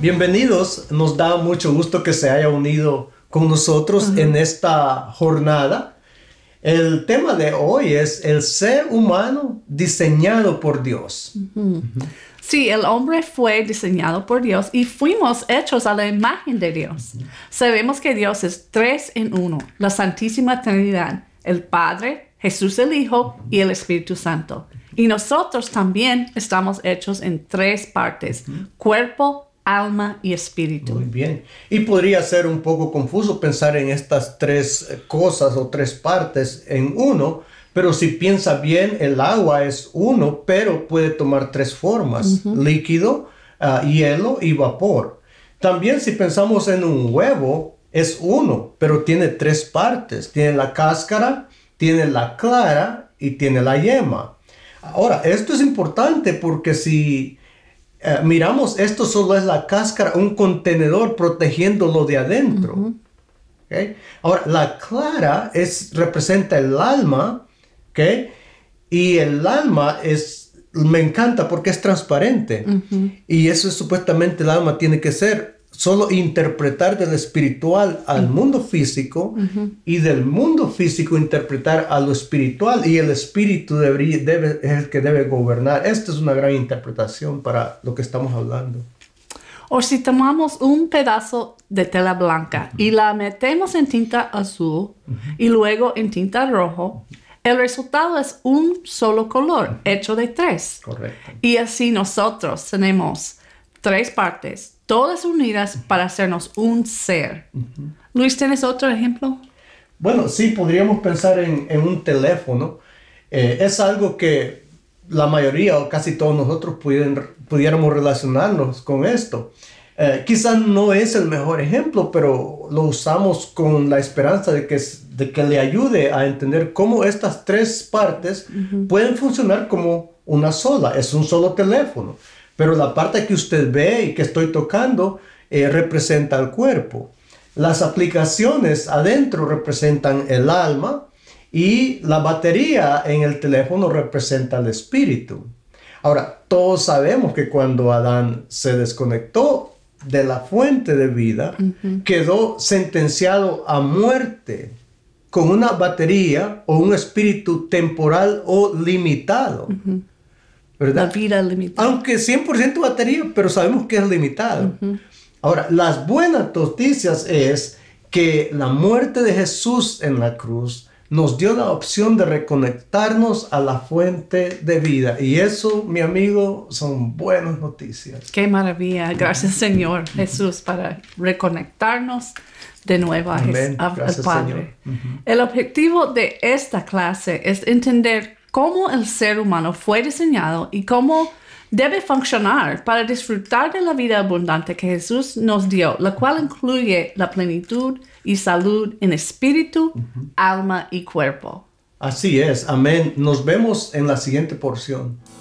Bienvenidos, nos da mucho gusto que se haya unido con nosotros en esta jornada. El tema de hoy es el ser humano diseñado por Dios. Sí, el hombre fue diseñado por Dios y fuimos hechos a la imagen de Dios. Sabemos que Dios es tres en uno, la Santísima Trinidad, el Padre, Jesús el Hijo y el Espíritu Santo. Y nosotros también estamos hechos en tres partes, cuerpo, alma y espíritu. Muy bien. Y podría ser un poco confuso pensar en estas tres eh, cosas o tres partes en uno, pero si piensa bien, el agua es uno, pero puede tomar tres formas, líquido, ah, hielo y vapor. También si pensamos en un huevo, es uno, pero tiene tres partes. Tiene la cáscara, tiene la clara y tiene la yema. Ahora, esto es importante porque si eh, miramos, esto solo es la cáscara, un contenedor protegiéndolo de adentro. Ahora, la clara es, representa el alma, y el alma es, me encanta porque es transparente. Y eso es supuestamente el alma tiene que ser solo interpretar del espiritual al mundo físico y del mundo físico interpretar a lo espiritual y el espíritu debe, es el que debe gobernar. Esta es una gran interpretación para lo que estamos hablando. O si tomamos un pedazo de tela blanca y la metemos en tinta azul y luego en tinta rojo, el resultado es un solo color hecho de tres. Correcto. Y así nosotros tenemos tres partes todas unidas para hacernos un ser. Luis, ¿tienes otro ejemplo? Bueno, sí, podríamos pensar en, un teléfono. Eh, es algo que la mayoría o casi todos nosotros pudieran, pudiéramos relacionarnos con esto. Eh, quizás no es el mejor ejemplo, pero lo usamos con la esperanza de que, de que le ayude a entender cómo estas tres partes pueden funcionar como una sola. Es un solo teléfono. Pero la parte que usted ve y que estoy tocando eh, representa el cuerpo. Las aplicaciones adentro representan el alma y la batería en el teléfono representa el espíritu. Ahora, todos sabemos que cuando Adán se desconectó de la fuente de vida, quedó sentenciado a muerte con una batería o un espíritu temporal o limitado. ¿verdad? La vida limitada. Aunque 100% batería, pero sabemos que es limitado. Ahora, las buenas noticias es que la muerte de Jesús en la cruz nos dio la opción de reconectarnos a la fuente de vida. Y eso, mi amigo, son buenas noticias. Qué maravilla. Gracias, Señor Jesús, para reconectarnos de nuevo a Jesús, al Padre. El objetivo de esta clase es entender cómo el ser humano fue diseñado y cómo debe funcionar para disfrutar de la vida abundante que Jesús nos dio, la cual incluye la plenitud y salud en espíritu, alma y cuerpo. Así es, amén. Nos vemos en la siguiente porción.